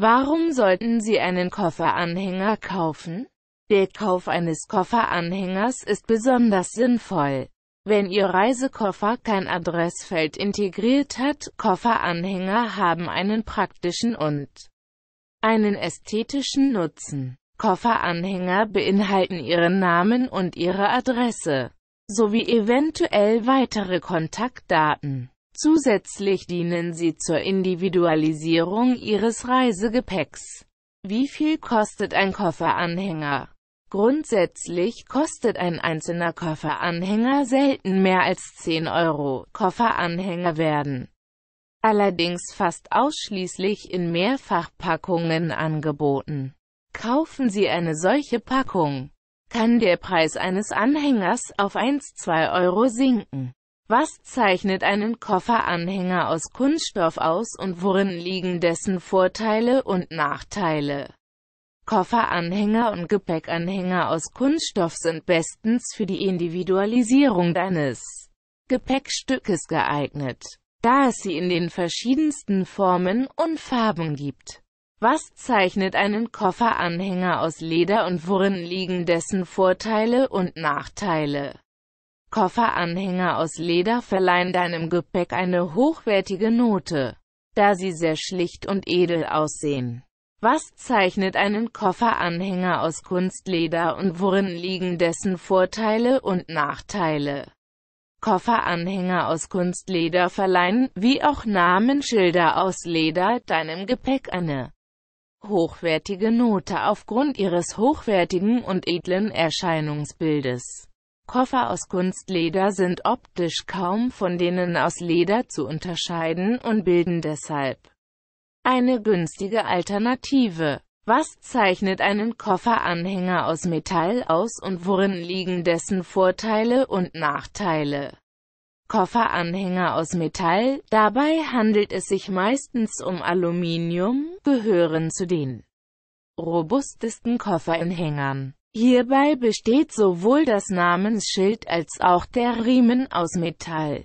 Warum sollten Sie einen Kofferanhänger kaufen? Der Kauf eines Kofferanhängers ist besonders sinnvoll, wenn Ihr Reisekoffer kein Adressfeld integriert hat. Kofferanhänger haben einen praktischen und einen ästhetischen Nutzen. Kofferanhänger beinhalten Ihren Namen und Ihre Adresse, sowie eventuell weitere Kontaktdaten. Zusätzlich dienen sie zur Individualisierung ihres Reisegepäcks. Wie viel kostet ein Kofferanhänger? Grundsätzlich kostet ein einzelner Kofferanhänger selten mehr als 10 Euro. Kofferanhänger werden allerdings fast ausschließlich in Mehrfachpackungen angeboten. Kaufen Sie eine solche Packung, kann der Preis eines Anhängers auf 1-2 Euro sinken. Was zeichnet einen Kofferanhänger aus Kunststoff aus und worin liegen dessen Vorteile und Nachteile? Kofferanhänger und Gepäckanhänger aus Kunststoff sind bestens für die Individualisierung deines Gepäckstückes geeignet, da es sie in den verschiedensten Formen und Farben gibt. Was zeichnet einen Kofferanhänger aus Leder und worin liegen dessen Vorteile und Nachteile? Kofferanhänger aus Leder verleihen deinem Gepäck eine hochwertige Note, da sie sehr schlicht und edel aussehen. Was zeichnet einen Kofferanhänger aus Kunstleder und worin liegen dessen Vorteile und Nachteile? Kofferanhänger aus Kunstleder verleihen, wie auch Namensschilder aus Leder, deinem Gepäck eine hochwertige Note aufgrund ihres hochwertigen und edlen Erscheinungsbildes. Koffer aus Kunstleder sind optisch kaum von denen aus Leder zu unterscheiden und bilden deshalb eine günstige Alternative. Was zeichnet einen Kofferanhänger aus Metall aus und worin liegen dessen Vorteile und Nachteile? Kofferanhänger aus Metall, dabei handelt es sich meistens um Aluminium, gehören zu den robustesten Kofferanhängern. Hierbei besteht sowohl das Namensschild als auch der Riemen aus Metall.